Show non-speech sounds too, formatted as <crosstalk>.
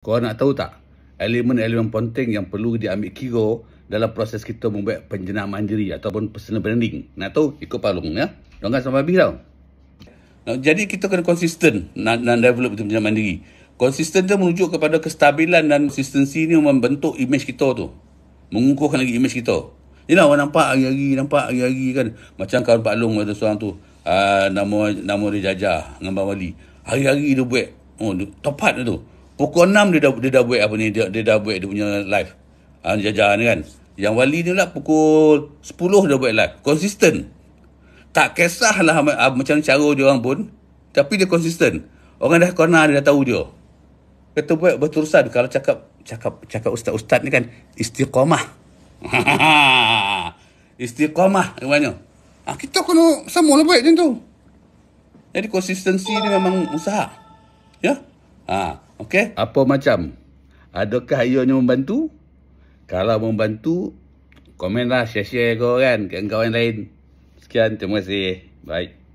Kau nak tahu tak elemen-elemen penting yang perlu diambil kira dalam proses kita membuat penjenamaan diri ataupun personal branding. Nak tahu? Ikut palung ya. Jangan sampai habis tau. Nah, jadi kita kena konsisten nak, nak develop penjenamaan diri. Konsisten tu menunjuk kepada kestabilan dan konsistensi ni membentuk image kita tu. Mengukuhkan lagi image kita. Ini lah orang nampak hari-hari, nampak hari-hari kan. Macam kawan Pak Long ada seorang tu. Uh, nama nama dia Jajah, Ngambang Wali. Hari-hari dia buat. Oh, dia, topat tu. Pukul 6 dia dah, dia dah buat apa ni dia, dia dah buat dia punya live ha, ah, Jajah ni kan Yang wali ni lah pukul 10 dia buat live Konsisten Tak kisahlah ah, macam cara dia orang pun Tapi dia konsisten Orang dah kena dia dah tahu dia Kata buat berterusan Kalau cakap cakap cakap ustaz-ustaz ni kan Istiqamah <laughs> Istiqamah ha, Kita kena sama lah buat macam tu Jadi konsistensi ni memang usaha Ya Haa Okey. Apa macam? Adakah ianya membantu? Kalau membantu, komenlah, share-share kau kan, kawan-kawan lain. Sekian, terima kasih. Bye.